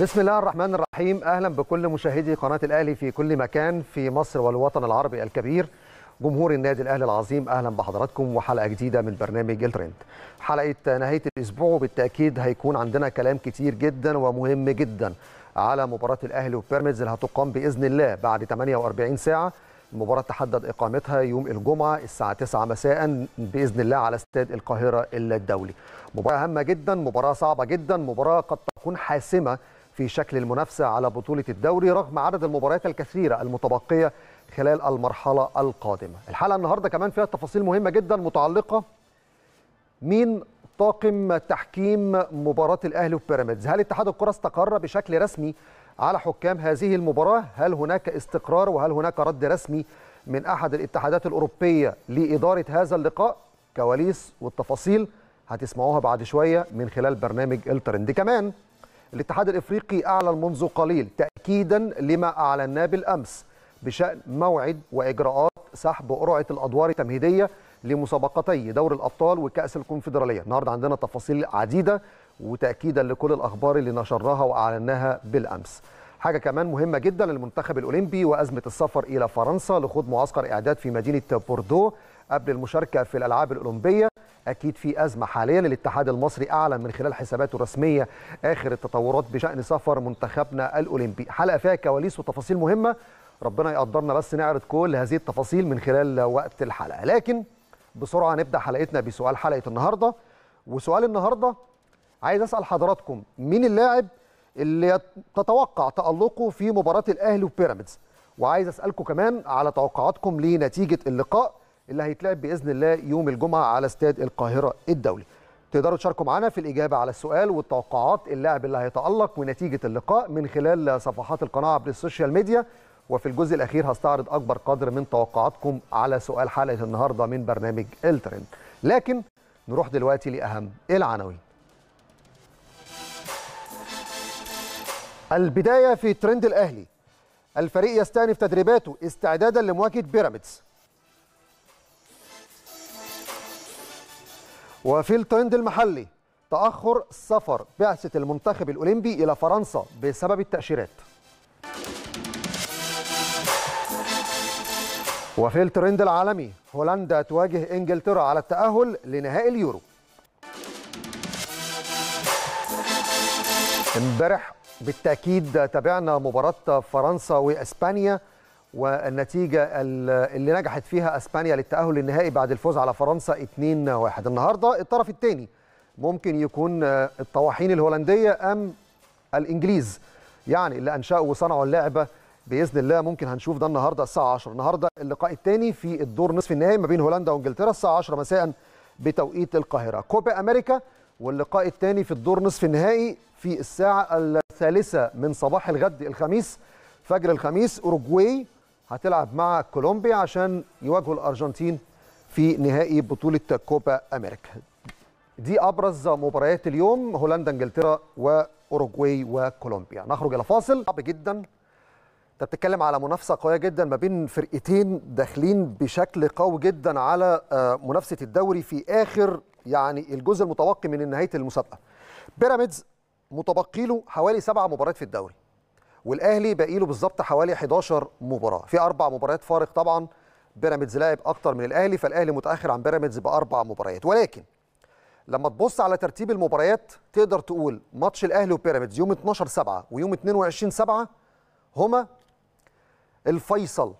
بسم الله الرحمن الرحيم اهلا بكل مشاهدي قناه الاهلي في كل مكان في مصر والوطن العربي الكبير جمهور النادي الاهلي العظيم اهلا بحضراتكم وحلقه جديده من برنامج الترند حلقه نهايه الاسبوع وبالتاكيد هيكون عندنا كلام كتير جدا ومهم جدا على مباراه الاهلي وبيراميدز اللي هتقام باذن الله بعد 48 ساعه المباراة تحدد إقامتها يوم الجمعة الساعة 9 مساء بإذن الله على استاد القاهرة الدولي مباراة هامة جدا مباراة صعبة جدا مباراة قد تكون حاسمة في شكل المنافسة على بطولة الدوري رغم عدد المباريات الكثيرة المتبقية خلال المرحلة القادمة الحلقة النهاردة كمان فيها تفاصيل مهمة جدا متعلقة مين طاقم تحكيم مباراة الأهلي وبيراميدز هل اتحاد الكرة استقر بشكل رسمي على حكام هذه المباراة هل هناك استقرار وهل هناك رد رسمي من أحد الاتحادات الأوروبية لإدارة هذا اللقاء كواليس والتفاصيل هتسمعوها بعد شوية من خلال برنامج الترند كمان الاتحاد الافريقي اعلن منذ قليل تاكيدا لما اعلناه بالامس بشان موعد واجراءات سحب قرعه الادوار التمهيديه لمسابقتي دور الابطال وكاس الكونفدراليه النهارده عندنا تفاصيل عديده وتاكيدا لكل الاخبار اللي نشرناها واعلناها بالامس حاجه كمان مهمه جدا للمنتخب الاولمبي وازمه السفر الى فرنسا لخوض معسكر اعداد في مدينه بوردو قبل المشاركه في الالعاب الاولمبيه اكيد في ازمه حاليا الاتحاد المصري اعلن من خلال حساباته الرسميه اخر التطورات بشان سفر منتخبنا الاولمبي حلقه فيها كواليس وتفاصيل مهمه ربنا يقدرنا بس نعرض كل هذه التفاصيل من خلال وقت الحلقه لكن بسرعه نبدا حلقتنا بسؤال حلقه النهارده وسؤال النهارده عايز اسال حضراتكم مين اللاعب اللي تتوقع تالقه في مباراه الاهلي وبيراميدز وعايز اسالكم كمان على توقعاتكم لنتيجه اللقاء اللي هيتلعب باذن الله يوم الجمعه على استاد القاهره الدولي تقدروا تشاركوا معنا في الإجابة على السؤال والتوقعات اللاعب اللي هيتألق ونتيجة اللقاء من خلال صفحات القناة عبر السوشيال ميديا وفي الجزء الأخير هستعرض أكبر قدر من توقعاتكم على سؤال حلقة النهاردة من برنامج الترند لكن نروح دلوقتي لأهم العناوين البداية في ترند الأهلي الفريق يستأنف تدريباته استعدادا لمواجهة بيراميدز وفي الترند المحلي تأخر سفر بعثة المنتخب الأولمبي إلى فرنسا بسبب التأشيرات وفي الترند العالمي هولندا تواجه إنجلترا على التأهل لنهائي اليورو امبارح بالتأكيد تابعنا مباراة فرنسا وإسبانيا والنتيجة اللي نجحت فيها أسبانيا للتأهل للنهائي بعد الفوز على فرنسا 2-1 النهاردة الطرف الثاني ممكن يكون آه، الطواحين الهولندية أم الإنجليز يعني اللي أنشأوا وصنعوا اللعبة بإذن الله ممكن هنشوف ده النهاردة الساعة 10 النهاردة اللقاء الثاني في الدور نصف النهائي ما بين هولندا وإنجلترا الساعة 10 مساء بتوقيت القاهرة كوبا أمريكا واللقاء الثاني في الدور نصف النهائي في الساعة الثالثة من صباح الغد الخميس فجر الخميس أوروجواي هتلعب مع كولومبيا عشان يواجهوا الارجنتين في نهائي بطوله كوبا امريكا دي ابرز مباريات اليوم هولندا انجلترا واوروجواي وكولومبيا نخرج الى فاصل صعب جدا انت بتتكلم على منافسه قويه جدا ما بين فرقتين داخلين بشكل قوي جدا على آه، منافسه الدوري في اخر يعني الجزء المتبقي من نهايه المسابقه بيراميدز متبقي له حوالي سبع مباريات في الدوري والاهلي باقي له بالظبط حوالي 11 مباراه في اربع مباريات فارق طبعا بيراميدز لاعب اكتر من الاهلي فالاهلي متاخر عن بيراميدز باربع مباريات ولكن لما تبص على ترتيب المباريات تقدر تقول ماتش الاهلي وبيراميدز يوم 12 7 ويوم 22 7 هما الفيصل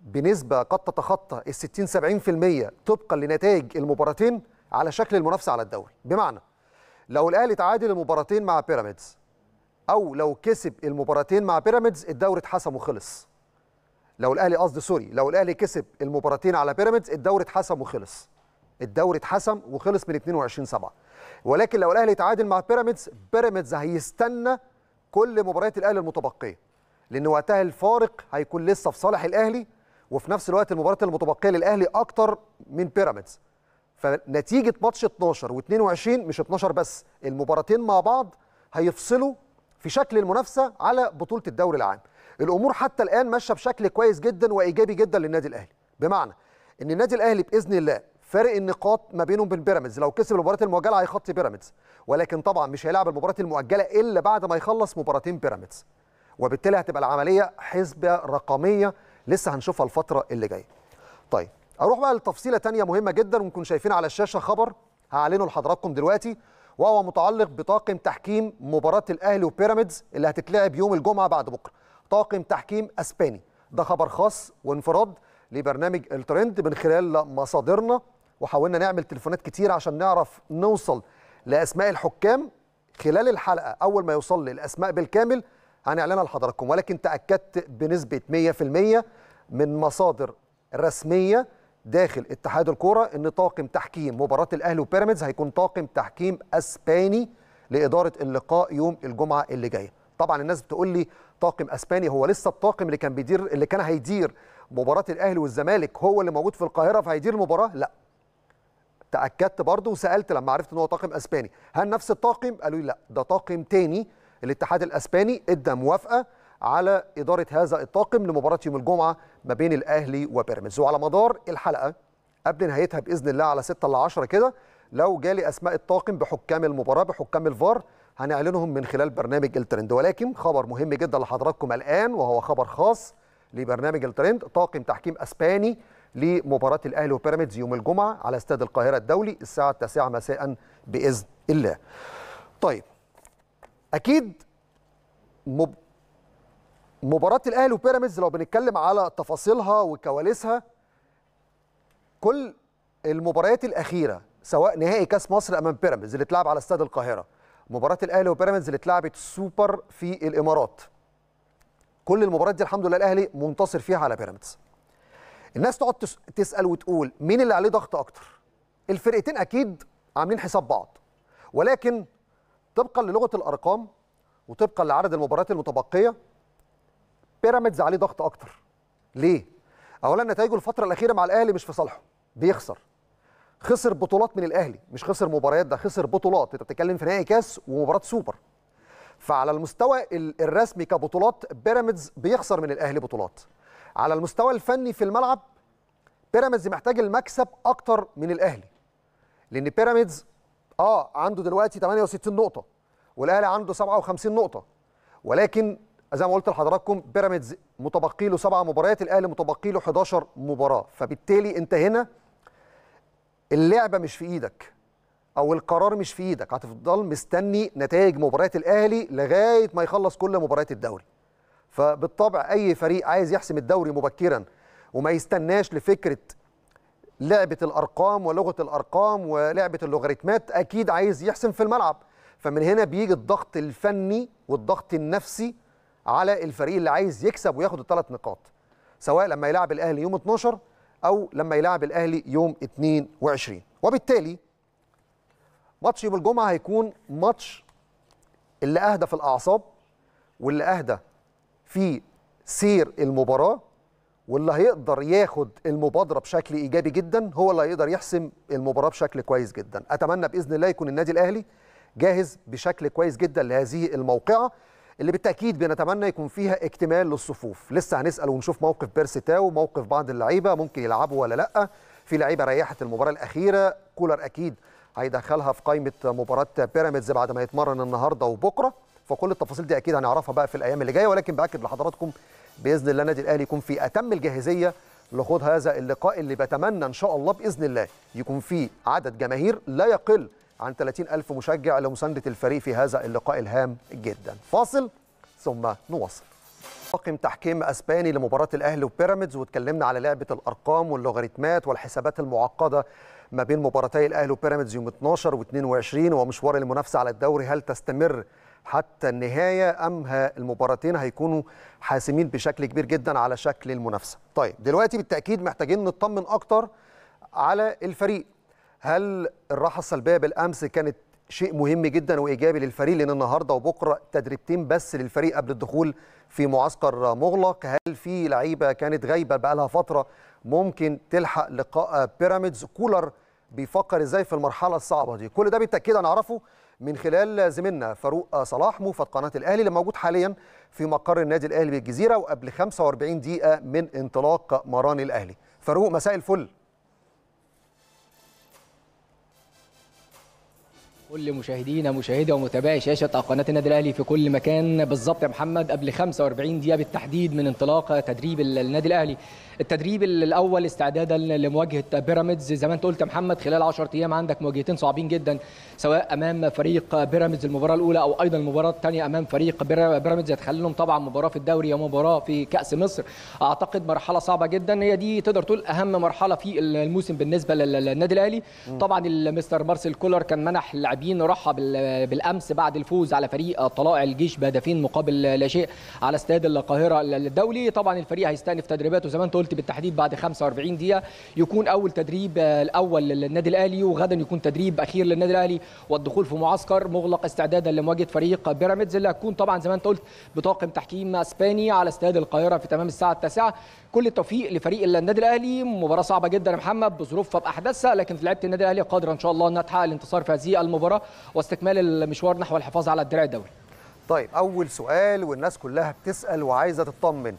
بنسبه قد تتخطى ال 60 70% طبقا لنتائج المباراتين على شكل المنافسه على الدوري بمعنى لو الاهلي تعادل المباراتين مع بيراميدز او لو كسب المباراتين مع بيراميدز الدوري اتحسم وخلص لو الاهلي قصدي سوري لو الاهلي كسب المباراتين على بيراميدز الدوري اتحسم وخلص الدوري اتحسم وخلص من 22 7 ولكن لو الاهلي تعادل مع بيراميدز بيراميدز هيستنى كل مباريات الاهلي المتبقيه لان وقتها الفارق هيكون لسه في صالح الاهلي وفي نفس الوقت المباريات المتبقيه للاهلي اكتر من بيراميدز فنتيجه ماتش 12 و22 مش 12 بس المباراتين مع بعض هيفصلوا في شكل المنافسه على بطوله الدوري العام الامور حتى الان ماشيه بشكل كويس جدا وايجابي جدا للنادي الاهلي بمعنى ان النادي الاهلي باذن الله فارق النقاط ما بينهم وبين بيراميدز لو كسب المباراه المؤجله هيخطي بيراميدز ولكن طبعا مش هيلعب المباراه المؤجله الا بعد ما يخلص مباراتين بيراميدز وبالتالي هتبقى العمليه حسبه رقميه لسه هنشوفها الفتره اللي جايه طيب اروح بقى لتفصيله ثانيه مهمه جدا ونكون شايفين على الشاشه خبر هعلنه لحضراتكم دلوقتي وهو متعلق بطاقم تحكيم مباراه الاهلي وبيراميدز اللي هتتلعب يوم الجمعه بعد بكره طاقم تحكيم اسباني ده خبر خاص وانفراد لبرنامج الترند من خلال مصادرنا وحاولنا نعمل تليفونات كتير عشان نعرف نوصل لاسماء الحكام خلال الحلقه اول ما يوصل لي الاسماء بالكامل هنعلنها لحضراتكم ولكن تاكدت بنسبه 100% من مصادر رسميه داخل اتحاد الكوره ان طاقم تحكيم مباراه الاهلي وبيراميدز هيكون طاقم تحكيم اسباني لاداره اللقاء يوم الجمعه اللي جايه طبعا الناس بتقول لي طاقم اسباني هو لسه الطاقم اللي كان بيدير اللي كان هيدير مباراه الاهلي والزمالك هو اللي موجود في القاهره فهيدير المباراه لا تاكدت برضه وسالت لما عرفت ان هو طاقم اسباني هل نفس الطاقم قالوا لي لا ده طاقم تاني الاتحاد الاسباني ادى موافقه على إدارة هذا الطاقم لمباراة يوم الجمعة ما بين الأهلي وبيراميدز وعلى مدار الحلقة قبل نهايتها بإذن الله على 6 ل 10 كده لو جالي أسماء الطاقم بحكام المباراة بحكام الفار هنعلنهم من خلال برنامج الترند ولكن خبر مهم جدا لحضراتكم الآن وهو خبر خاص لبرنامج الترند طاقم تحكيم اسباني لمباراه الاهلي وبيراميدز يوم الجمعه على استاد القاهره الدولي الساعه 9 مساء باذن الله. طيب اكيد مب... مباراة الأهلي وبيراميدز لو بنتكلم على تفاصيلها وكواليسها كل المباريات الأخيرة سواء نهائي كأس مصر أمام بيراميدز اللي اتلعب على استاد القاهرة مباراة الأهلي وبيراميدز اللي اتلعبت سوبر في الإمارات كل المباريات دي الحمد لله الأهلي منتصر فيها على بيراميدز الناس تقعد تسأل وتقول مين اللي عليه ضغط أكتر الفرقتين أكيد عاملين حساب بعض ولكن طبقا للغة الأرقام وطبقا لعدد المباريات المتبقية بيراميدز عليه ضغط اكتر ليه اولا نتائجه الفتره الاخيره مع الاهلي مش في صالحه بيخسر خسر بطولات من الاهلي مش خسر مباريات ده خسر بطولات انت بتتكلم في نهائي كاس ومباراه سوبر فعلى المستوى الرسمي كبطولات بيراميدز بيخسر من الاهلي بطولات على المستوى الفني في الملعب بيراميدز محتاج المكسب اكتر من الاهلي لان بيراميدز اه عنده دلوقتي 68 نقطه والاهلي عنده 57 نقطه ولكن زي ما قلت لحضراتكم بيراميدز متبقي له سبع مباريات الاهلي متبقي له 11 مباراه فبالتالي انت هنا اللعبه مش في ايدك او القرار مش في ايدك هتفضل مستني نتائج مباريات الاهلي لغايه ما يخلص كل مباريات الدوري فبالطبع اي فريق عايز يحسم الدوري مبكرا وما يستناش لفكره لعبه الارقام ولغه الارقام ولعبه اللوغاريتمات اكيد عايز يحسم في الملعب فمن هنا بيجي الضغط الفني والضغط النفسي على الفريق اللي عايز يكسب وياخد الثلاث نقاط سواء لما يلعب الاهلي يوم 12 او لما يلعب الاهلي يوم 22 وبالتالي ماتش يوم الجمعه هيكون ماتش اللي اهدى في الاعصاب واللي اهدى في سير المباراه واللي هيقدر ياخد المبادره بشكل ايجابي جدا هو اللي هيقدر يحسم المباراه بشكل كويس جدا اتمنى باذن الله يكون النادي الاهلي جاهز بشكل كويس جدا لهذه الموقعه اللي بالتاكيد بنتمنى يكون فيها اكتمال للصفوف لسه هنسال ونشوف موقف بيرسيتاو وموقف بعض اللعيبه ممكن يلعبوا ولا لا في لعيبه ريحت المباراه الاخيره كولر اكيد هيدخلها في قائمه مباراه بيراميدز بعد ما يتمرن النهارده وبكره فكل التفاصيل دي اكيد هنعرفها بقى في الايام اللي جايه ولكن باكد لحضراتكم باذن الله النادي الاهلي يكون في اتم الجاهزيه لخوض هذا اللقاء اللي بتمنى ان شاء الله باذن الله يكون فيه عدد جماهير لا يقل عن 30000 مشجع لمساندة الفريق في هذا اللقاء الهام جدا فاصل ثم نواصل طاقم تحكيم اسباني لمباراه الاهلي وبيراميدز واتكلمنا على لعبه الارقام واللوغاريتمات والحسابات المعقده ما بين مباراتي الاهلي وبيراميدز يوم 12 و22 ومشوار المنافسه على الدوري هل تستمر حتى النهايه ام ها المباراتين هيكونوا حاسمين بشكل كبير جدا على شكل المنافسه. طيب دلوقتي بالتاكيد محتاجين نطمن اكتر على الفريق هل الراحه السلبيه بالامس كانت شيء مهم جدا وايجابي للفريق لان النهارده وبكره تدريبتين بس للفريق قبل الدخول في معسكر مغلق هل في لعيبه كانت غايبه بقالها فتره ممكن تلحق لقاء بيراميدز كولر بيفكر ازاي في المرحله الصعبه دي كل ده بالتاكيد هنعرفه من خلال زميلنا فاروق صلاح موفد قناه الاهلي اللي موجود حاليا في مقر النادي الاهلي بالجزيره وقبل 45 دقيقه من انطلاق مران الاهلي فاروق مساء الفل كل مشاهدينا مشاهدي ومتابعي شاشه قناه النادي الاهلي في كل مكان بالظبط يا محمد قبل 45 دقيقه بالتحديد من انطلاق تدريب النادي الاهلي التدريب الاول استعدادا لمواجهه بيراميدز زي ما انت قلت يا محمد خلال 10 ايام عندك مواجهتين صعبين جدا سواء امام فريق بيراميدز المباراه الاولى او ايضا المباراه الثانيه امام فريق بيراميدز هتخلي لهم طبعا مباراه في الدوري ومباراه في كاس مصر اعتقد مرحله صعبه جدا هي دي تقدر تقول اهم مرحله في الموسم بالنسبه للنادي الاهلي طبعا المستر مارسيل كولر كان منح اللاعبين راحه بالامس بعد الفوز على فريق طلائع الجيش بهدفين مقابل لا شيء على استاد القاهره الدولي طبعا الفريق هيستأنف تدريباته زي ما انت قلت قلت بالتحديد بعد 45 دقيقه يكون اول تدريب آه، الاول للنادي الاهلي وغدا يكون تدريب اخير للنادي الاهلي والدخول في معسكر مغلق استعدادا لمواجهه فريق بيراميدز اللي هتكون طبعا زي ما انت قلت بطاقم تحكيم اسباني على استاد القاهره في تمام الساعه 9 كل التوفيق لفريق النادي الاهلي مباراه صعبه جدا يا محمد بظروفها باحداثها لكن في لعيبه النادي الاهلي قادره ان شاء الله انها تحقق الانتصار في هذه المباراه واستكمال المشوار نحو الحفاظ على الدرع الدولي طيب اول سؤال والناس كلها بتسال وعايزه تطمن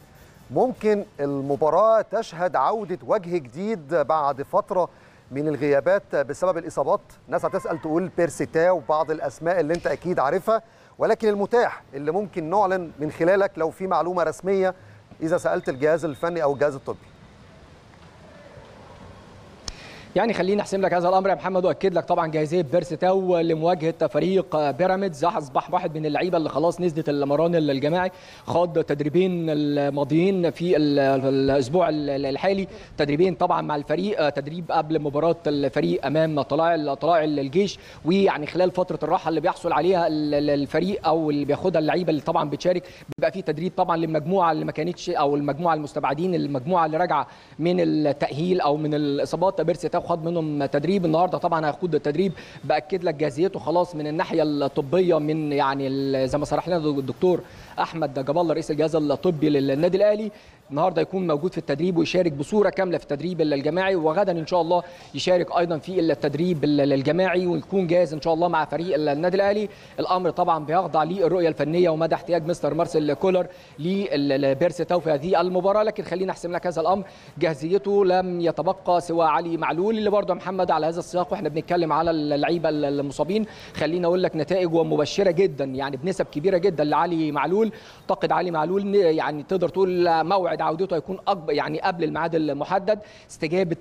ممكن المباراة تشهد عودة وجه جديد بعد فترة من الغيابات بسبب الإصابات ناس هتسأل تقول بيرسيتا وبعض الأسماء اللي أنت أكيد عارفها ولكن المتاح اللي ممكن نعلن من خلالك لو في معلومة رسمية إذا سألت الجهاز الفني أو الجهاز الطبي يعني خليني احسم لك هذا الامر يا محمد واكد لك طبعا جاهزيه بيرستاو لمواجهه فريق بيراميدز اصبح واحد من اللعيبه اللي خلاص نزلت المران الجماعي خاض تدريبين الماضيين في الاسبوع الحالي تدريبين طبعا مع الفريق تدريب قبل مباراه الفريق امام طلائع طلائع الجيش ويعني خلال فتره الراحه اللي بيحصل عليها الفريق او اللي بياخدها اللعيبه اللي طبعا بتشارك بيبقى في تدريب طبعا للمجموعه اللي ما كانتش او المجموعه المستبعدين المجموعه اللي راجعه من التاهيل او من الاصابات بيرستاو وخد منهم تدريب النهارده طبعا هيخوض التدريب باكد لك جاهزيته خلاص من الناحيه الطبيه من يعني زي ما صرح لنا الدكتور احمد الله رئيس الجهاز الطبي للنادي الاهلي النهارده يكون موجود في التدريب ويشارك بصوره كامله في التدريب الجماعي وغدا ان شاء الله يشارك ايضا في التدريب الجماعي ويكون جاهز ان شاء الله مع فريق النادي الاهلي الامر طبعا بيخضع للرؤيه الفنيه ومدى احتياج مستر مارسيل كولر لبيرس تاو في هذه المباراه لكن خلينا احسم لك هذا الامر جاهزيته لم يتبقى سوى علي معلول اللي برضه محمد على هذا السياق واحنا بنتكلم على اللعيبه المصابين خلينا اقول لك نتائج ومبشره جدا يعني بنسب كبيره جدا لعلي معلول اعتقد علي معلول يعني تقدر تقول موعد ميعاد عودته هيكون اكبر يعني قبل الميعاد المحدد استجابه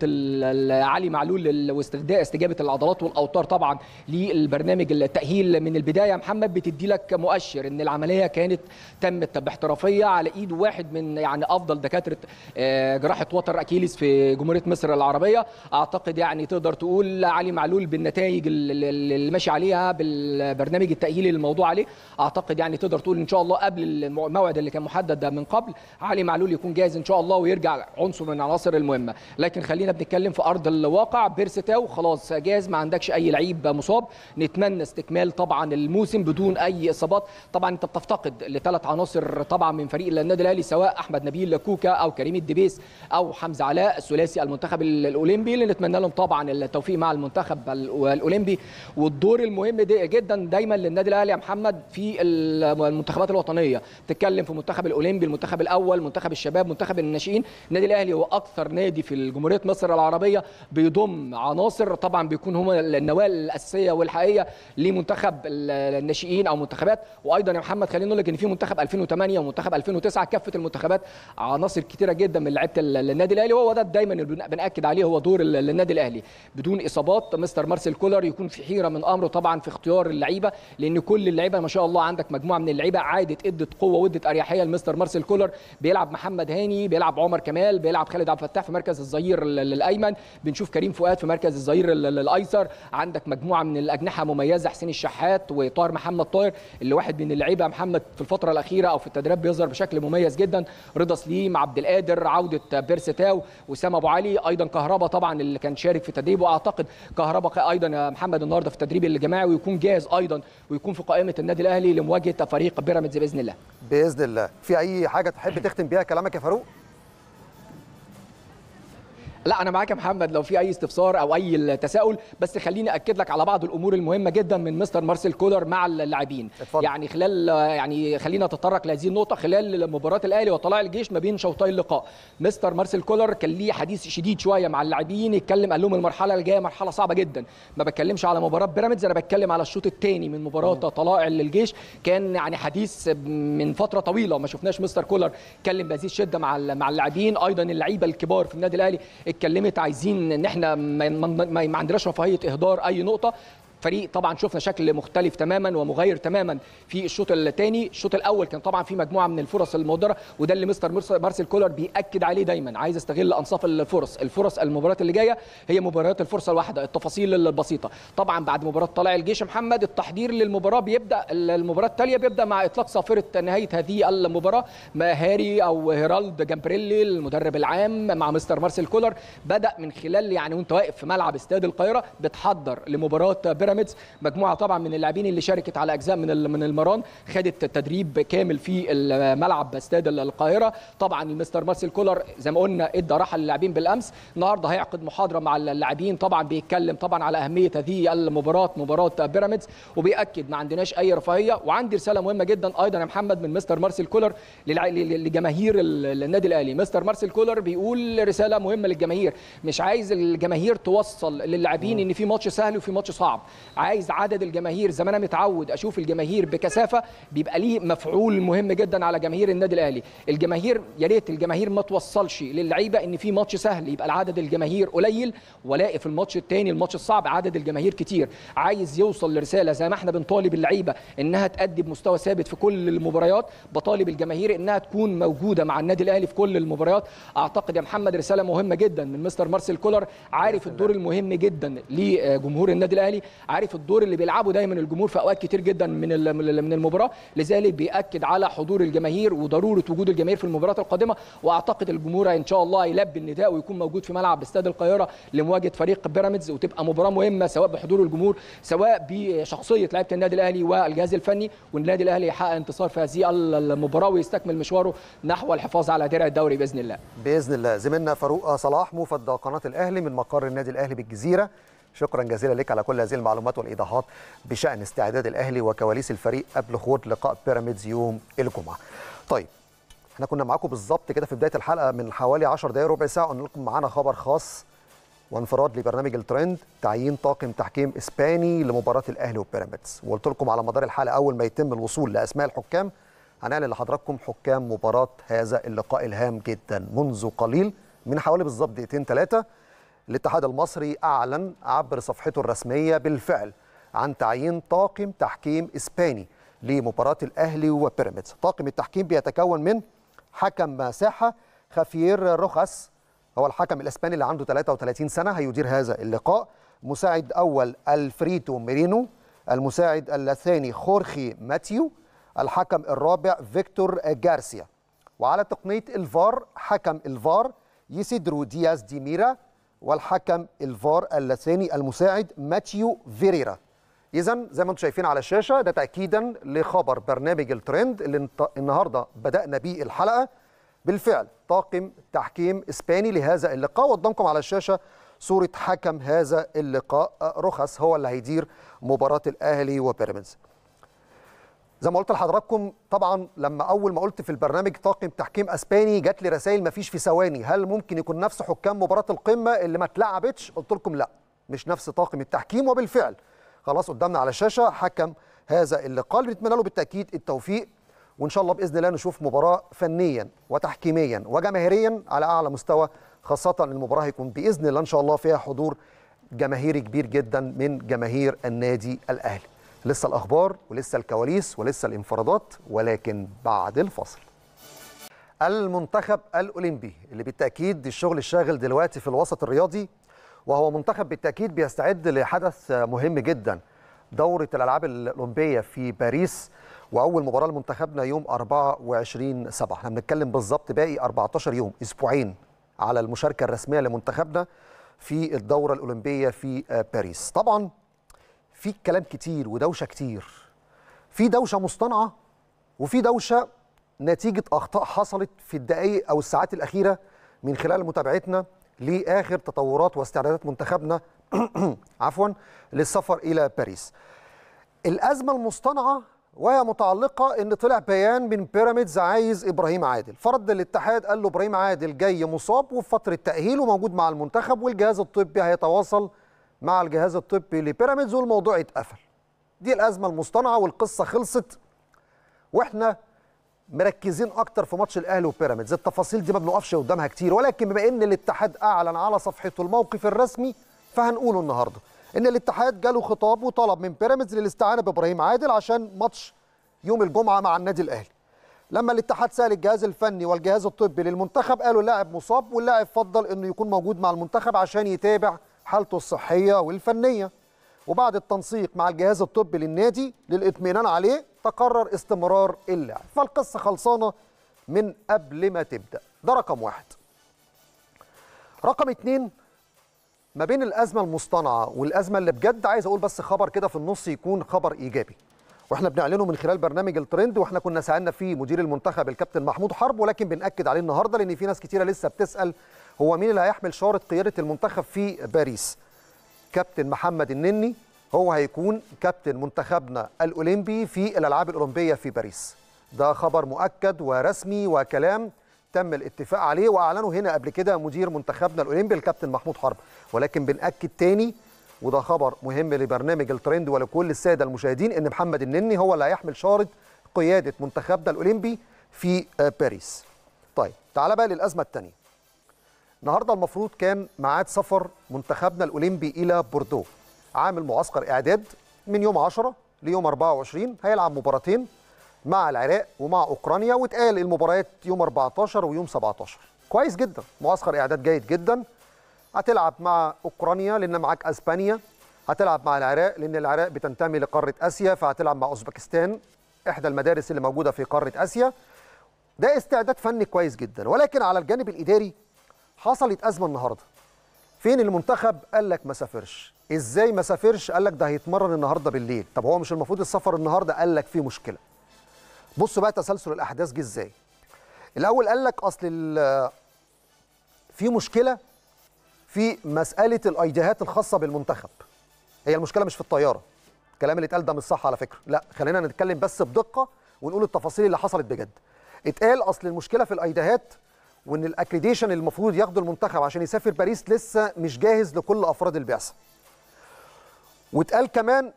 علي معلول واستخدام استجابه العضلات والاوتار طبعا للبرنامج التاهيل من البدايه محمد بتدي لك مؤشر ان العمليه كانت تمت باحترافيه على ايد واحد من يعني افضل دكاتره آه، جراحه وتر اكيليس في جمهوريه مصر العربيه اعتقد يعني تقدر تقول علي معلول بالنتائج اللي ماشي عليها بالبرنامج التاهيلي الموضوع عليه اعتقد يعني تقدر تقول ان شاء الله قبل الموعد اللي كان محدد من قبل علي معلول يكون يكون جاهز ان شاء الله ويرجع عنصر من العناصر المهمه لكن خلينا بنتكلم في ارض الواقع بيرستاو خلاص جاهز ما عندكش اي لعيب مصاب نتمنى استكمال طبعا الموسم بدون اي اصابات طبعا انت بتفتقد لثلاث عناصر طبعا من فريق النادي الاهلي سواء احمد نبيل كوكا او كريم الدبيس او حمزه علاء الثلاثي المنتخب الاولمبي اللي نتمنى لهم طبعا التوفيق مع المنتخب الاولمبي والدور المهم دي جدا دايما للنادي الاهلي يا محمد في المنتخبات الوطنيه تتكلم في المنتخب الاولمبي المنتخب الاول منتخب الشباب شباب منتخب الناشئين النادي الاهلي هو اكثر نادي في جمهوريه مصر العربيه بيضم عناصر طبعا بيكون هم النواه الاساسيه والحقيقيه لمنتخب الناشئين او منتخبات وايضا يا محمد خلينا نقول لك ان في منتخب 2008 ومنتخب 2009 كافه المنتخبات عناصر كتيره جدا من لعيبه النادي الاهلي وهو ده دايما بناكد عليه هو دور النادي الاهلي بدون اصابات مستر مارسيل كولر يكون في حيره من امره طبعا في اختيار اللعيبه لان كل اللعيبه ما شاء الله عندك مجموعه من اللعيبه عادت ادت قوه وادت اريحيه لمستر مارسيل كولر بيلعب محمد احمد هاني بيلعب عمر كمال بيلعب خالد عبد الفتاح في مركز الظهير الايمن بنشوف كريم فؤاد في مركز الظهير الايسر عندك مجموعه من الاجنحه مميزه حسين الشحات وطاهر محمد طاهر اللي واحد من اللعيبه محمد في الفتره الاخيره او في التدريبات بيظهر بشكل مميز جدا رضا سليم عبد القادر عوده بيرستاو وسام ابو علي ايضا كهربا طبعا اللي كان شارك في تدريبه واعتقد كهربا ايضا يا محمد النهارده في التدريب الجماعي ويكون جاهز ايضا ويكون في قائمه النادي الاهلي لمواجهه فريق بيراميدز باذن الله باذن الله في اي حاجه تحب تختم بيها كلامك كلامك يا فاروق لا انا معاك يا محمد لو في اي استفسار او اي تساؤل بس خليني اكد لك على بعض الامور المهمه جدا من مستر مارسيل كولر مع اللاعبين يعني خلال يعني خلينا نتطرق لهذه النقطه خلال مباراه الاهلي وطلائع الجيش ما بين شوطي اللقاء مستر مارسيل كولر كان ليه حديث شديد شويه مع اللاعبين اتكلم قال لهم المرحله الجايه مرحله صعبه جدا ما بتكلمش على مباراه بيراميدز انا بتكلم على الشوط الثاني من مباراه طلائع الجيش كان يعني حديث من فتره طويله ما شفناش مستر كولر اتكلم بهذه الشده مع مع اللاعبين ايضا اللعيبه الكبار في النادي الاهلي اتكلمت عايزين ان احنا ما, ما عندناش رفاهيه اهدار اي نقطه فريق طبعا شفنا شكل مختلف تماما ومغاير تماما في الشوط الثاني الشوط الاول كان طبعا في مجموعه من الفرص المهدره وده اللي مستر مارسيل كولر بياكد عليه دايما عايز استغل انصاف الفرص الفرص المباريات اللي جايه هي مباريات الفرصه الواحده التفاصيل البسيطه طبعا بعد مباراه طلع الجيش محمد التحضير للمباراه بيبدا المباراه التاليه بيبدا مع اطلاق صافره نهايه هذه المباراه هاري او هيرالد جامبريلي المدرب العام مع مستر مارسيل كولر بدا من خلال يعني وانت واقف في ملعب استاد القاهره بتحضر لمباراه بيراميدز مجموعه طبعا من اللاعبين اللي شاركت على اجزاء من من المران خدت تدريب كامل في الملعب استاد القاهره طبعا المستر مارسيل كولر زي ما قلنا ادى راحه للاعبين بالامس النهارده هيعقد محاضره مع اللاعبين طبعا بيتكلم طبعا على اهميه هذه المباراه مباراه بيراميدز وبياكد ما عندناش اي رفاهيه وعندي رساله مهمه جدا ايضا يا محمد من مستر مارسيل كولر لجماهير النادي الاهلي مستر مارسيل كولر بيقول رساله مهمه للجماهير مش عايز الجماهير توصل للاعبين ان في ماتش سهل وفي ماتش صعب عايز عدد الجماهير زي ما انا متعود اشوف الجماهير بكثافه بيبقى ليه مفعول مهم جدا على جماهير النادي الاهلي الجماهير يا ريت الجماهير ما توصلش للعيبه ان في ماتش سهل يبقى عدد الجماهير قليل ولاقي في الماتش الثاني الماتش الصعب عدد الجماهير كتير عايز يوصل لرساله زي ما احنا بنطالب اللعيبه انها تأدي بمستوى ثابت في كل المباريات بطالب الجماهير انها تكون موجوده مع النادي الاهلي في كل المباريات اعتقد يا محمد رساله مهمه جدا من مستر مارسيل كولر عارف الدور المهم جدا لجمهور النادي الاهلي عارف الدور اللي بيلعبه دايما الجمهور في اوقات كتير جدا من من المباراه لذلك بياكد على حضور الجماهير وضروره وجود الجماهير في المباريات القادمه واعتقد الجمهور ان شاء الله يلبي النداء ويكون موجود في ملعب استاد القاهره لمواجهه فريق بيراميدز وتبقى مباراه مهمه سواء بحضور الجمهور سواء بشخصيه لعيبه النادي الاهلي والجهاز الفني والنادي الاهلي يحقق انتصار في هذه المباراه ويستكمل مشواره نحو الحفاظ على درع الدوري باذن الله باذن الله زميلنا فاروق صلاح موفد قناه الاهلي من مقر النادي الاهلي بالجزيره شكرا جزيلا لك على كل هذه المعلومات والايضاحات بشان استعداد الاهلي وكواليس الفريق قبل خوض لقاء بيراميدز يوم الجمعه. طيب احنا كنا معاكم بالظبط كده في بدايه الحلقه من حوالي 10 دقائق ربع ساعه قلنا لكم معانا خبر خاص وانفراد لبرنامج الترند تعيين طاقم تحكيم اسباني لمباراه الاهلي وبيراميدز وقلت لكم على مدار الحلقه اول ما يتم الوصول لاسماء الحكام هنعلن لحضراتكم حكام مباراه هذا اللقاء الهام جدا منذ قليل من حوالي بالظبط دقيقتين ثلاثه الاتحاد المصري أعلن عبر صفحته الرسمية بالفعل عن تعيين طاقم تحكيم إسباني لمباراة الأهلي وبيراميدز طاقم التحكيم بيتكون من حكم ساحة خفير روخاس هو الحكم الإسباني اللي عنده 33 سنة هيدير هذا اللقاء مساعد أول ألفريتو ميرينو المساعد الثاني خورخي ماتيو الحكم الرابع فيكتور جارسيا وعلى تقنية الفار حكم الفار يسيدرو دياز ديميرا والحكم الفار اللاتيني المساعد ماتيو فيريرا اذا زي ما انتم شايفين على الشاشه ده تاكيدا لخبر برنامج الترند اللي النهارده بدانا بيه الحلقه بالفعل طاقم تحكيم اسباني لهذا اللقاء وقدامكم على الشاشه صوره حكم هذا اللقاء آه، رخص هو اللي هيدير مباراه الاهلي وبيراميدز زي ما قلت لحضراتكم طبعا لما اول ما قلت في البرنامج طاقم تحكيم اسباني جات لي رسائل مفيش في ثواني هل ممكن يكون نفس حكام مباراه القمه اللي ما اتلعبتش قلت لكم لا مش نفس طاقم التحكيم وبالفعل خلاص قدامنا على الشاشه حكم هذا اللقاء اللي بنتمنى له بالتاكيد التوفيق وان شاء الله باذن الله نشوف مباراه فنيا وتحكيميا وجماهيريا على اعلى مستوى خاصه المباراه هيكون باذن الله ان شاء الله فيها حضور جماهيري كبير جدا من جماهير النادي الاهلي لسه الأخبار ولسه الكواليس ولسه الانفرادات ولكن بعد الفصل المنتخب الأولمبي اللي بالتأكيد الشغل الشاغل دلوقتي في الوسط الرياضي وهو منتخب بالتأكيد بيستعد لحدث مهم جدا دورة الألعاب الأولمبية في باريس وأول مباراة لمنتخبنا يوم 24 7 احنا بنتكلم بالظبط باقي 14 يوم أسبوعين على المشاركة الرسمية لمنتخبنا في الدورة الأولمبية في باريس طبعا في كلام كتير ودوشه كتير في دوشه مصطنعه وفي دوشه نتيجه اخطاء حصلت في الدقائق او الساعات الاخيره من خلال متابعتنا لاخر تطورات واستعدادات منتخبنا عفوا للسفر الى باريس الازمه المصطنعه وهي متعلقه ان طلع بيان من بيراميدز عايز ابراهيم عادل فرد الاتحاد قال له ابراهيم عادل جاي مصاب وفي فتره تاهيل وموجود مع المنتخب والجهاز الطبي هيتواصل مع الجهاز الطبي لبيراميدز والموضوع اتقفل دي الازمه المصطنعه والقصه خلصت واحنا مركزين اكتر في ماتش الاهلي وبيراميدز التفاصيل دي ما بنقفش قدامها كتير ولكن بما ان الاتحاد اعلن على صفحته الموقف الرسمي فهنقوله النهارده ان الاتحاد جاله خطاب وطلب من بيراميدز للاستعانه بابراهيم عادل عشان ماتش يوم الجمعه مع النادي الاهلي لما الاتحاد سال الجهاز الفني والجهاز الطبي للمنتخب قالوا اللاعب مصاب واللاعب فضل انه يكون موجود مع المنتخب عشان يتابع حالته الصحيه والفنيه وبعد التنسيق مع الجهاز الطبي للنادي للاطمئنان عليه تقرر استمرار اللعب فالقصه خلصانه من قبل ما تبدا ده رقم واحد رقم اتنين ما بين الازمه المصطنعه والازمه اللي بجد عايز اقول بس خبر كده في النص يكون خبر ايجابي واحنا بنعلنه من خلال برنامج الترند واحنا كنا سالنا فيه مدير المنتخب الكابتن محمود حرب ولكن بناكد عليه النهارده لان في ناس كتيره لسه بتسال هو مين اللي هيحمل شاره قياده المنتخب في باريس كابتن محمد النني هو هيكون كابتن منتخبنا الاولمبي في الالعاب الاولمبيه في باريس ده خبر مؤكد ورسمي وكلام تم الاتفاق عليه واعلنه هنا قبل كده مدير منتخبنا الاولمبي الكابتن محمود حرب ولكن بناكد تاني وده خبر مهم لبرنامج الترند ولكل الساده المشاهدين ان محمد النني هو اللي هيحمل شاره قياده منتخبنا الاولمبي في آه، باريس. طيب تعالى بقى للازمه الثانيه. النهارده المفروض كان ميعاد سفر منتخبنا الاولمبي الى بوردو عامل معسكر اعداد من يوم 10 ليوم 24 هيلعب مباراتين مع العراق ومع اوكرانيا واتقال المباريات يوم 14 ويوم 17 كويس جدا معسكر اعداد جيد جدا هتلعب مع اوكرانيا لان معاك اسبانيا هتلعب مع العراق لان العراق بتنتمي لقاره اسيا فهتلعب مع اوزبكستان احدى المدارس اللي موجوده في قاره اسيا ده استعداد فني كويس جدا ولكن على الجانب الاداري حصلت ازمه النهارده فين المنتخب قال لك ما سافرش ازاي ما سافرش قال لك ده هيتمرن النهارده بالليل طب هو مش المفروض السفر النهارده قال لك في مشكله بص بقى تسلسل الاحداث جه ازاي الاول قال لك اصل في مشكله في مساله الايديهات الخاصه بالمنتخب هي المشكله مش في الطياره الكلام اللي اتقال ده مش صح على فكره لا خلينا نتكلم بس بدقه ونقول التفاصيل اللي حصلت بجد اتقال اصل المشكله في الايديهات وان الاكريديشن المفروض ياخده المنتخب عشان يسافر باريس لسه مش جاهز لكل افراد البعثه واتقال كمان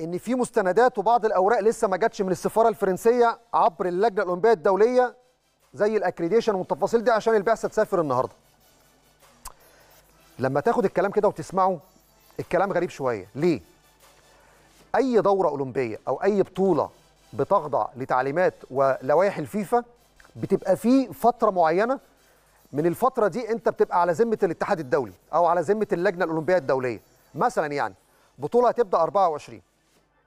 ان في مستندات وبعض الاوراق لسه ما جاتش من السفاره الفرنسيه عبر اللجنه الاولمبيه الدوليه زي الاكريديشن والتفاصيل دي عشان البعثه تسافر النهارده لما تاخد الكلام كده وتسمعه الكلام غريب شويه ليه اي دوره اولمبيه او اي بطوله بتخضع لتعليمات ولوائح الفيفا بتبقى في فتره معينه من الفتره دي انت بتبقى على ذمه الاتحاد الدولي او على ذمه اللجنه الاولمبيه الدوليه مثلا يعني بطوله هتبدا 24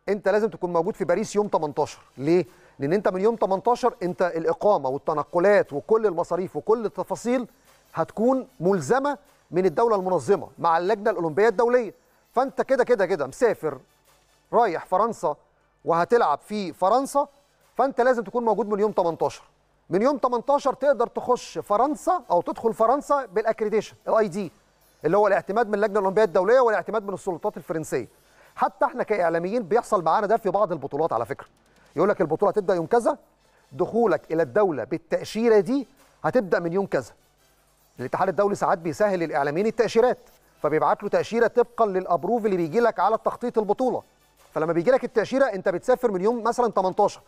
انت لازم تكون موجود في باريس يوم 18 ليه لان انت من يوم 18 انت الاقامه والتنقلات وكل المصاريف وكل التفاصيل هتكون ملزمه من الدوله المنظمه مع اللجنه الاولمبيه الدوليه فانت كده كده كده مسافر رايح فرنسا وهتلعب في فرنسا فانت لازم تكون موجود من يوم 18 من يوم 18 تقدر تخش فرنسا او تدخل فرنسا بالاكريديشن الاي دي اللي هو الاعتماد من اللجنه الاولمبيه الدوليه والاعتماد من السلطات الفرنسيه حتى احنا كاعلاميين بيحصل معانا ده في بعض البطولات على فكره يقول لك البطوله تبدا يوم كذا دخولك الى الدوله بالتاشيره دي هتبدا من يوم كذا الاتحاد الدولي ساعات بيسهل الاعلاميين التاشيرات فبيبعت له تاشيره طبقا للابروف اللي بيجي لك على التخطيط البطوله فلما بيجي لك التاشيره انت بتسافر من يوم مثلا 18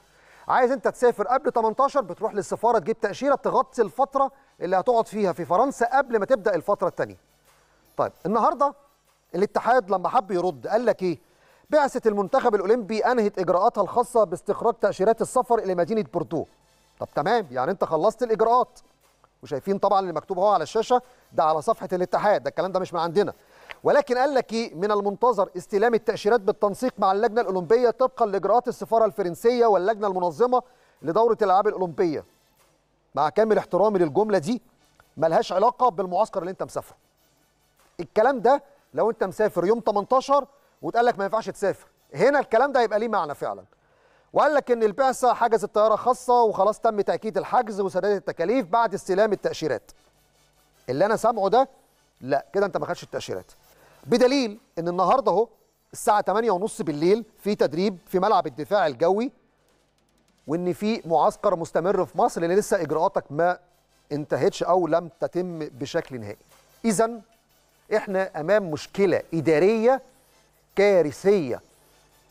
عايز انت تسافر قبل 18 بتروح للسفاره تجيب تاشيره تغطي الفتره اللي هتقعد فيها في فرنسا قبل ما تبدا الفتره الثانيه طيب النهارده الاتحاد لما حب يرد قال لك ايه بعثه المنتخب الاولمبي انهت اجراءاتها الخاصه باستخراج تاشيرات السفر الى مدينه بورتو. طب تمام يعني انت خلصت الاجراءات وشايفين طبعا اللي مكتوب اهو على الشاشه ده على صفحه الاتحاد ده الكلام ده مش من عندنا ولكن قال لك ايه من المنتظر استلام التاشيرات بالتنسيق مع اللجنه الاولمبيه طبقا لاجراءات السفاره الفرنسيه واللجنه المنظمه لدوره الالعاب الاولمبيه مع كامل احترامي للجمله دي ملهاش علاقه بالمعسكر اللي انت مسافره الكلام ده لو انت مسافر يوم 18 وتقال لك ما ينفعش تسافر هنا الكلام ده هيبقى ليه معنى فعلا وقال لك ان البعثه حجزت طياره خاصه وخلاص تم تاكيد الحجز وسداد التكاليف بعد استلام التاشيرات اللي انا سامعه ده لا كده انت ما خدتش التاشيرات بدليل ان النهارده اهو الساعه 8:30 بالليل في تدريب في ملعب الدفاع الجوي وان في معسكر مستمر في مصر اللي لسه اجراءاتك ما انتهتش او لم تتم بشكل نهائي اذا احنا امام مشكله اداريه كارثيه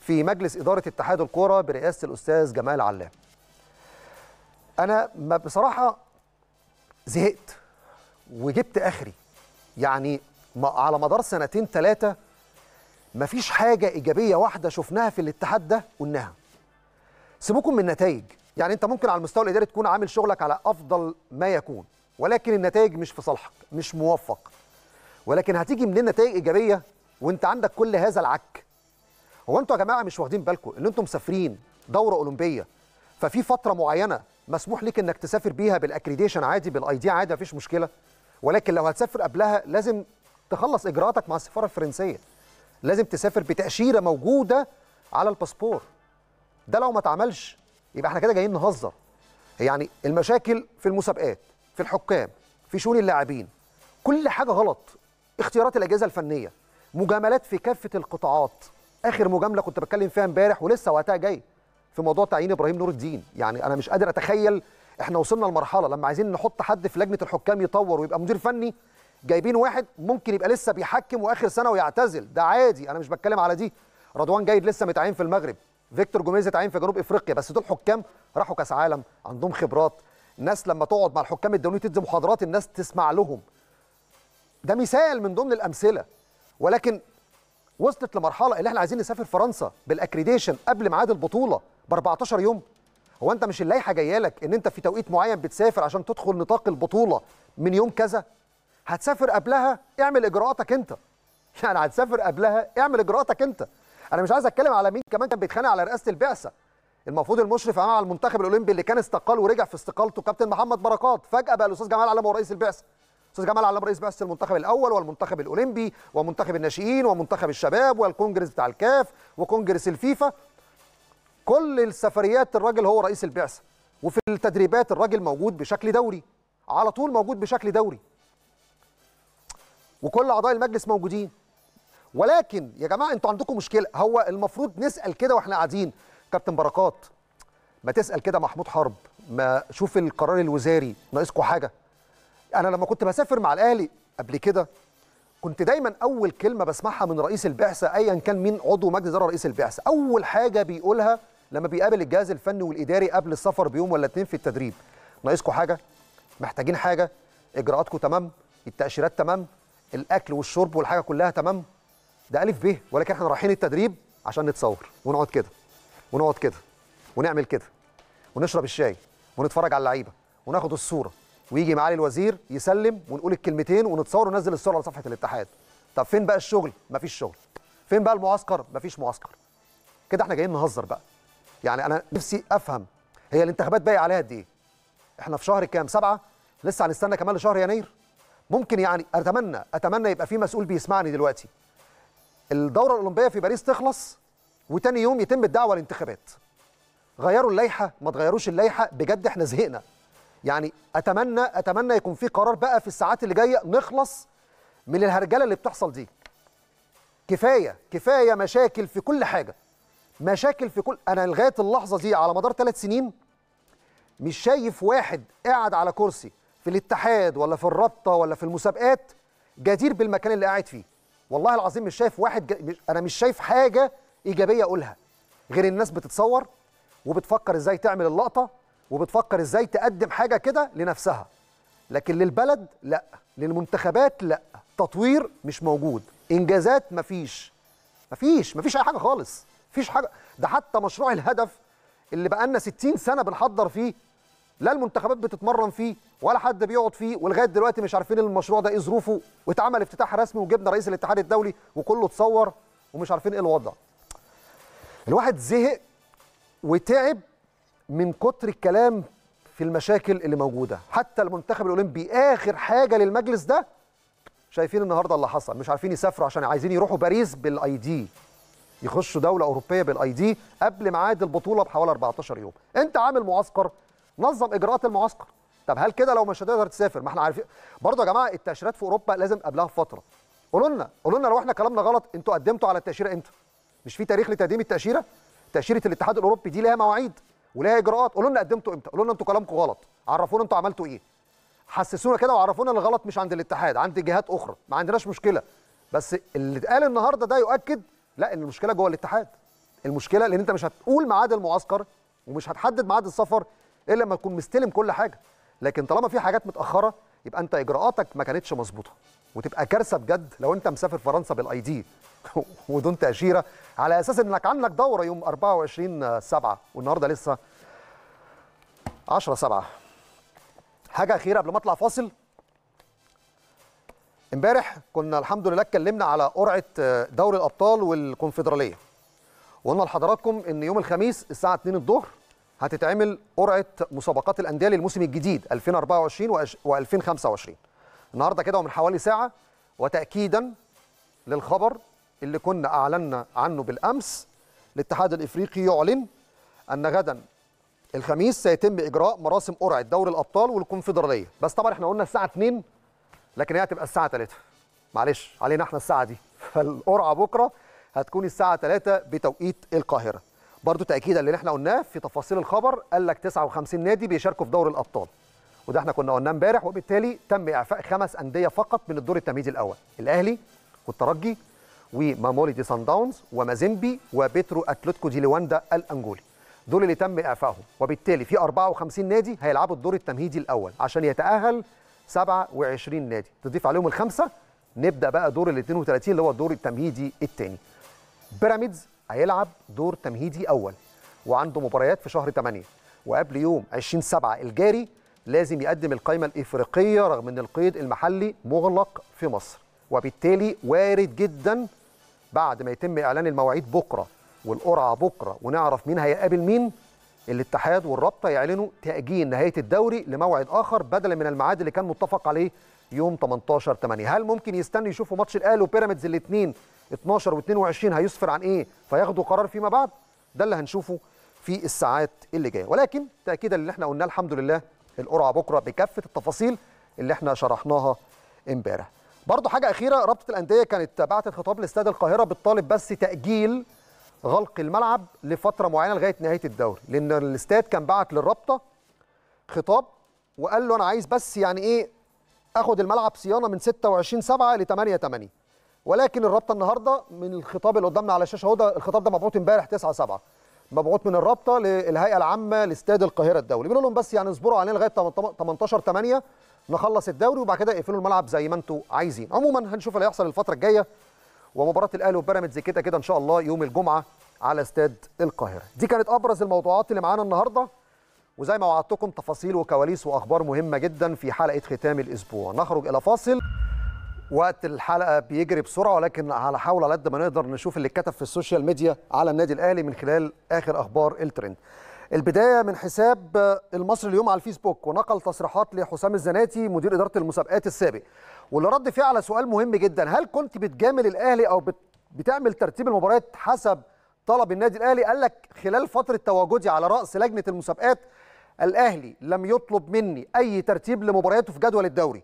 في مجلس إدارة اتحاد الكورة برئاسة الأستاذ جمال علام أنا ما بصراحة زهقت وجبت آخري يعني على مدار سنتين ثلاثة مفيش حاجة إيجابية واحدة شفناها في الاتحاد ده قلناها سيبوكم من النتائج يعني أنت ممكن على المستوى الإداري تكون عامل شغلك على أفضل ما يكون ولكن النتائج مش في صالحك مش موفق ولكن هتيجي منين نتائج إيجابية وأنت عندك كل هذا العك هو انتوا يا جماعه مش واخدين بالكم ان انتم مسافرين دوره اولمبيه ففي فتره معينه مسموح لك انك تسافر بيها بالاكريديشن عادي بالاي دي عادي مفيش مشكله ولكن لو هتسافر قبلها لازم تخلص اجراءاتك مع السفاره الفرنسيه لازم تسافر بتاشيره موجوده على الباسبور ده لو ما اتعملش يبقى احنا كده جايين نهزر يعني المشاكل في المسابقات في الحكام في شؤون اللاعبين كل حاجه غلط اختيارات الاجهزه الفنيه مجاملات في كافه القطاعات اخر مجامله كنت بتكلم فيها امبارح ولسه وقتها جاي في موضوع تعيين ابراهيم نور الدين يعني انا مش قادر اتخيل احنا وصلنا لمرحله لما عايزين نحط حد في لجنه الحكام يطور ويبقى مدير فني جايبين واحد ممكن يبقى لسه بيحكم واخر سنه ويعتزل ده عادي انا مش بتكلم على دي رضوان جيد لسه متعين في المغرب فيكتور جوميز اتعين في جنوب افريقيا بس دول حكام راحوا كاس عالم عندهم خبرات ناس لما تقعد مع الحكام الدوليين تدي محاضرات الناس تسمع لهم ده مثال من ضمن الامثله ولكن وصلت لمرحله اللي احنا عايزين نسافر فرنسا بالاكريديشن قبل ميعاد البطوله ب 14 يوم هو انت مش اللائحه جايه لك ان انت في توقيت معين بتسافر عشان تدخل نطاق البطوله من يوم كذا هتسافر قبلها اعمل اجراءاتك انت يعني هتسافر قبلها اعمل اجراءاتك انت انا مش عايز اتكلم على مين كمان كان بيتخانق على رئاسه البعثه المفروض المشرف على المنتخب الاولمبي اللي كان استقال ورجع في استقالته كابتن محمد بركات فجاه بقى الاستاذ جمال علامة هو رئيس البعثه استاذ جمال علام رئيس بعثه المنتخب الاول والمنتخب الاولمبي ومنتخب الناشئين ومنتخب الشباب والكونجرس بتاع الكاف وكونجرس الفيفا كل السفريات الراجل هو رئيس البعثه وفي التدريبات الراجل موجود بشكل دوري على طول موجود بشكل دوري وكل اعضاء المجلس موجودين ولكن يا جماعه انتوا عندكم مشكله هو المفروض نسال كده واحنا قاعدين كابتن بركات ما تسال كده محمود حرب ما شوف القرار الوزاري ناقصكم حاجه انا لما كنت بسافر مع الاهلي قبل كده كنت دايما اول كلمه بسمعها من رئيس البعثه ايا كان مين عضو مجلس اداره رئيس البعثه اول حاجه بيقولها لما بيقابل الجهاز الفني والاداري قبل السفر بيوم ولا اتنين في التدريب ناقصكم حاجه محتاجين حاجه اجراءاتكم تمام التاشيرات تمام الاكل والشرب والحاجه كلها تمام ده الف ب ولكن احنا رايحين التدريب عشان نتصور ونقعد كده ونقعد كده ونعمل كده ونشرب الشاي ونتفرج على اللعيبه وناخد الصوره ويجي معالي الوزير يسلم ونقول الكلمتين ونتصور وننزل الصوره على صفحه الاتحاد طب فين بقى الشغل مفيش شغل فين بقى المعسكر مفيش معسكر كده احنا جايين نهزر بقى يعني انا نفسي افهم هي الانتخابات باقي عليها قد ايه احنا في شهر كام سبعة لسه هنستنى كمان لشهر يناير ممكن يعني اتمنى اتمنى يبقى في مسؤول بيسمعني دلوقتي الدوره الاولمبيه في باريس تخلص وتاني يوم يتم الدعوه للانتخابات غيروا اللائحه ما تغيروش اللائحه بجد احنا زهقنا يعني اتمنى اتمنى يكون في قرار بقى في الساعات اللي جايه نخلص من الهرجله اللي بتحصل دي كفايه كفايه مشاكل في كل حاجه مشاكل في كل انا لغايه اللحظه دي على مدار ثلاث سنين مش شايف واحد قاعد على كرسي في الاتحاد ولا في الرابطه ولا في المسابقات جدير بالمكان اللي قاعد فيه والله العظيم مش شايف واحد ج... انا مش شايف حاجه ايجابيه اقولها غير الناس بتتصور وبتفكر ازاي تعمل اللقطه وبتفكر ازاي تقدم حاجه كده لنفسها لكن للبلد لا للمنتخبات لا تطوير مش موجود انجازات مفيش مفيش مفيش اي حاجه خالص مفيش حاجه ده حتى مشروع الهدف اللي بقالنا 60 سنه بنحضر فيه لا المنتخبات بتتمرن فيه ولا حد بيقعد فيه ولغايه دلوقتي مش عارفين المشروع ده ايه ظروفه واتعمل افتتاح رسمي وجبنا رئيس الاتحاد الدولي وكله اتصور ومش عارفين ايه الوضع الواحد زهق وتعب من كتر الكلام في المشاكل اللي موجوده حتى المنتخب الاولمبي اخر حاجه للمجلس ده شايفين النهارده اللي حصل مش عارفين يسافروا عشان عايزين يروحوا باريس بالاي دي يخشوا دوله اوروبيه بالاي دي قبل ميعاد البطوله بحوالي 14 يوم انت عامل معسكر نظم اجراءات المعسكر طب هل كده لو مش هتقدر تسافر ما احنا عارفين برضه يا جماعه التاشيرات في اوروبا لازم قبلها بفتره قولوا لنا قولوا لنا لو احنا كلامنا غلط انتوا قدمتوا على التاشيره امتى مش في تاريخ لتقديم التاشيره تاشيره الاتحاد الاوروبي دي لها مواعيد وليها اجراءات قولوا لنا قدمتوا امتى قولوا لنا انتوا كلامكم غلط عرفونا انتوا عملتوا ايه حسسونا كده وعرفونا ان الغلط مش عند الاتحاد عند جهات اخرى ما عندناش مشكله بس اللي اتقال النهارده ده يؤكد لا ان المشكله جوه الاتحاد المشكله لان انت مش هتقول ميعاد المعسكر ومش هتحدد ميعاد السفر الا لما تكون مستلم كل حاجه لكن طالما في حاجات متاخره يبقى انت اجراءاتك ما كانتش مظبوطه وتبقى كارثه بجد لو انت مسافر فرنسا بالاي دي ودون تأشيرة على أساس أنك عندك دورة يوم 24 7 آه، والنهاردة لسه 10 7 حاجة أخيرة قبل ما أطلع فاصل امبارح كنا الحمد لله اتكلمنا على قرعة آه، دوري الأبطال والكونفدرالية وقلنا لحضراتكم ان يوم الخميس الساعه 2 الظهر هتتعمل قرعه مسابقات الانديه للموسم الجديد 2024 و2025 النهارده كده ومن حوالي ساعه وتاكيدا للخبر اللي كنا أعلنا عنه بالأمس الاتحاد الإفريقي يعلن أن غدا الخميس سيتم إجراء مراسم قرعة دوري الأبطال والكونفدرالية بس طبعا احنا قلنا الساعة 2 لكن هي هتبقى الساعة 3 معلش علينا احنا الساعة دي فالقرعة بكرة هتكون الساعة 3 بتوقيت القاهرة برضو تأكيدا اللي احنا قلناه في تفاصيل الخبر قال لك 59 نادي بيشاركوا في دوري الأبطال وده احنا كنا قلناه امبارح وبالتالي تم إعفاء خمس أندية فقط من الدور التمهيدي الأول الأهلي والترجي دي سان داونز ومازيمبي وبيترو اتلتيكو دي لواندا الانجولي دول اللي تم اعفائهم وبالتالي في 54 نادي هيلعبوا الدور التمهيدي الاول عشان يتاهل 27 نادي تضيف عليهم الخمسه نبدا بقى دور ال 32 اللي هو الدور التمهيدي الثاني بيراميدز هيلعب دور تمهيدي اول وعنده مباريات في شهر 8 وقبل يوم 20 7 الجاري لازم يقدم القائمه الافريقيه رغم ان القيد المحلي مغلق في مصر وبالتالي وارد جدا بعد ما يتم اعلان المواعيد بكره والقرعه بكره ونعرف مين هيقابل مين الاتحاد والرابطه يعلنوا تاجيل نهايه الدوري لموعد اخر بدلا من الميعاد اللي كان متفق عليه يوم 18 8 هل ممكن يستنوا يشوفوا ماتش الاهلي وبيراميدز الاثنين 12 و22 هيسفر عن ايه فياخدوا قرار فيما بعد ده اللي هنشوفه في الساعات اللي جايه ولكن تاكيدا اللي احنا قلناه الحمد لله القرعه بكره بكافه التفاصيل اللي احنا شرحناها امبارح برضه حاجه اخيره رابطه الانديه كانت بعتت خطاب لاستاد القاهره بتطالب بس تاجيل غلق الملعب لفتره معينه لغايه نهايه الدوري لان الاستاد كان بعت للرابطه خطاب وقال له انا عايز بس يعني ايه اخد الملعب صيانه من 26 7 ل 8 8 ولكن الرابطه النهارده من الخطاب اللي قدامنا على الشاشه اهو ده الخطاب ده مبعوث امبارح 9 7 مبعوث من الرابطه للهيئه العامه لاستاد القاهره الدولي بيقول لهم بس يعني اصبروا علينا لغايه 18 8 نخلص الدوري وبعد كده اقفلوا الملعب زي ما انتم عايزين عموما هنشوف اللي هيحصل الفتره الجايه ومباراه الاهلي وبيراميدز كده كده ان شاء الله يوم الجمعه على استاد القاهره دي كانت ابرز الموضوعات اللي معانا النهارده وزي ما وعدتكم تفاصيل وكواليس واخبار مهمه جدا في حلقه ختام الاسبوع نخرج الى فاصل وقت الحلقه بيجري بسرعه ولكن هنحاول على قد ما نقدر نشوف اللي اتكتب في السوشيال ميديا على النادي الاهلي من خلال اخر اخبار الترند البدايه من حساب المصري اليوم على الفيسبوك ونقل تصريحات لحسام الزناتي مدير اداره المسابقات السابق واللي رد فيه على سؤال مهم جدا هل كنت بتجامل الاهلي او بتعمل ترتيب المباريات حسب طلب النادي الاهلي قال لك خلال فتره تواجدي على راس لجنه المسابقات الاهلي لم يطلب مني اي ترتيب لمبارياته في جدول الدوري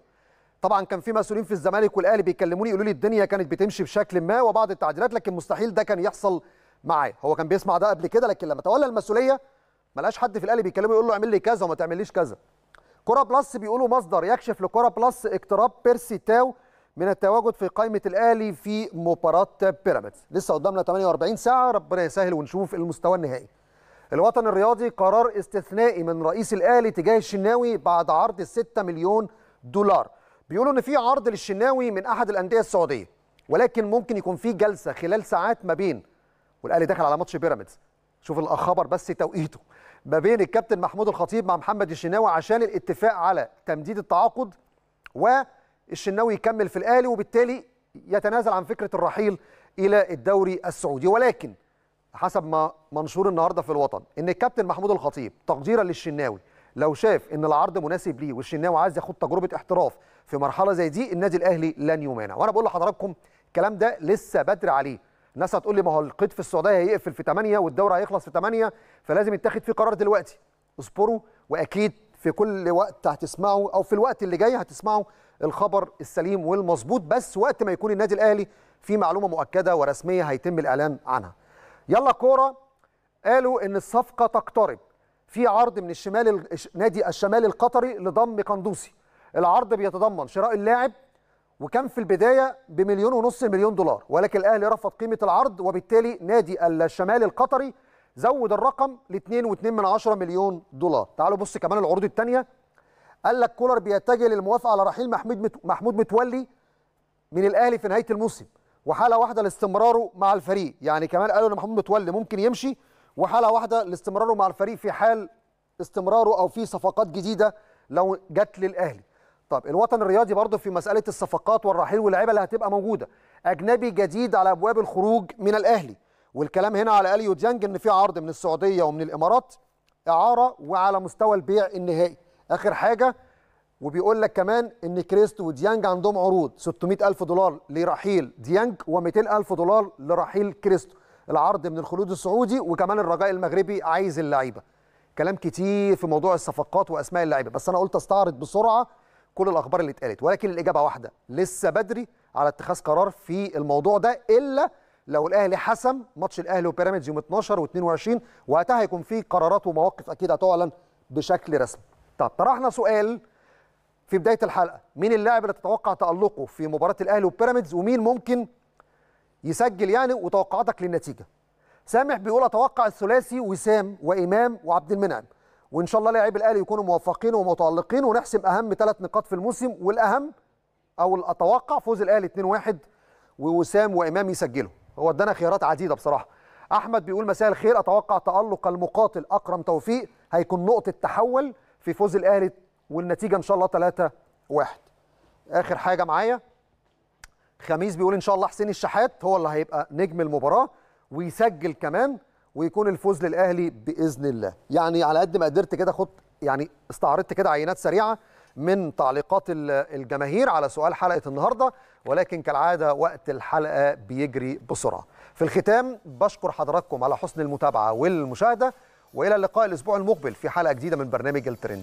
طبعا كان في مسؤولين في الزمالك والاهلي بيكلموني يقولوا لي الدنيا كانت بتمشي بشكل ما وبعض التعديلات لكن مستحيل ده كان يحصل معاه هو كان بيسمع ده قبل كده لكن لما تولى المسؤوليه ملقاش حد في الاهلي بيكلمه يقول له اعمل لي كذا وما تعمليش كذا كرة بلس بيقولوا مصدر يكشف لكرة بلس اقتراب بيرسي تاو من التواجد في قائمة الأهلي في مباراة بيراميدز لسه قدامنا 48 ساعة ربنا يسهل ونشوف المستوى النهائي الوطن الرياضي قرار استثنائي من رئيس الأهلي تجاه الشناوي بعد عرض 6 مليون دولار بيقولوا ان في عرض للشناوي من احد الانديه السعوديه ولكن ممكن يكون في جلسه خلال ساعات ما بين والاهلي داخل على ماتش بيراميدز شوف الخبر بس توقيته ما بين الكابتن محمود الخطيب مع محمد الشناوي عشان الاتفاق على تمديد التعاقد والشناوي يكمل في الاهلي وبالتالي يتنازل عن فكره الرحيل الى الدوري السعودي ولكن حسب ما منشور النهارده في الوطن ان الكابتن محمود الخطيب تقديرا للشناوي لو شاف ان العرض مناسب ليه والشناوي عايز ياخد تجربه احتراف في مرحله زي دي النادي الاهلي لن يمانع وانا بقول لحضراتكم الكلام ده لسه بدري عليه الناس هتقول لي ما هو القيد في السعوديه هيقفل في 8 والدوري هيخلص في 8 فلازم يتاخد فيه قرار دلوقتي اصبروا واكيد في كل وقت هتسمعوا او في الوقت اللي جاي هتسمعوا الخبر السليم والمظبوط بس وقت ما يكون النادي الاهلي في معلومه مؤكده ورسميه هيتم الاعلان عنها يلا كوره قالوا ان الصفقه تقترب في عرض من الشمال نادي الشمال القطري لضم قندوسي العرض بيتضمن شراء اللاعب وكان في البدايه بمليون ونص مليون دولار ولكن الاهلي رفض قيمه العرض وبالتالي نادي الشمال القطري زود الرقم ل 2.2 مليون دولار تعالوا بص كمان العروض الثانيه قال لك كولر بيتجه للموافقه على رحيل محمود محمود متولي من الاهلي في نهايه الموسم وحاله واحده لاستمراره مع الفريق يعني كمان قالوا ان محمود متولي ممكن يمشي وحاله واحده لاستمراره مع الفريق في حال استمراره او في صفقات جديده لو جت للاهلي طب الوطن الرياضي برضه في مساله الصفقات والرحيل واللعيبه اللي هتبقى موجوده اجنبي جديد على ابواب الخروج من الاهلي والكلام هنا على اليو ديانج ان في عرض من السعوديه ومن الامارات اعاره وعلى مستوى البيع النهائي اخر حاجه وبيقول لك كمان ان كريست وديانج عندهم عروض 600 الف دولار لرحيل ديانج و200 الف دولار لرحيل كريستو العرض من الخلود السعودي وكمان الرجاء المغربي عايز اللعيبه كلام كتير في موضوع الصفقات واسماء اللعيبه بس انا قلت استعرض بسرعه كل الاخبار اللي اتقالت ولكن الاجابه واحده لسه بدري على اتخاذ قرار في الموضوع ده الا لو الاهلي حسم ماتش الاهلي وبيراميدز يوم 12 و22 وقتها هيكون في قرارات ومواقف اكيد هتعلن بشكل رسمي. طب طرحنا سؤال في بدايه الحلقه مين اللاعب اللي تتوقع تالقه في مباراه الاهلي وبيراميدز ومين ممكن يسجل يعني وتوقعاتك للنتيجه. سامح بيقول اتوقع الثلاثي وسام وامام وعبد المنعم. وان شاء الله لاعبي الاهلي يكونوا موفقين ومتالقين ونحسم اهم ثلاث نقاط في الموسم والاهم او الاتوقع فوز الاهلي 2-1 ووسام وامام يسجلوا هو ادانا خيارات عديده بصراحه احمد بيقول مساء الخير اتوقع تالق المقاتل اكرم توفيق هيكون نقطه تحول في فوز الاهلي والنتيجه ان شاء الله 3-1 اخر حاجه معايا خميس بيقول ان شاء الله حسين الشحات هو اللي هيبقى نجم المباراه ويسجل كمان ويكون الفوز للاهلي باذن الله يعني على قد ما قدرت كده خد يعني استعرضت كده عينات سريعه من تعليقات الجماهير على سؤال حلقه النهارده ولكن كالعاده وقت الحلقه بيجري بسرعه في الختام بشكر حضراتكم على حسن المتابعه والمشاهده والى اللقاء الاسبوع المقبل في حلقه جديده من برنامج الترند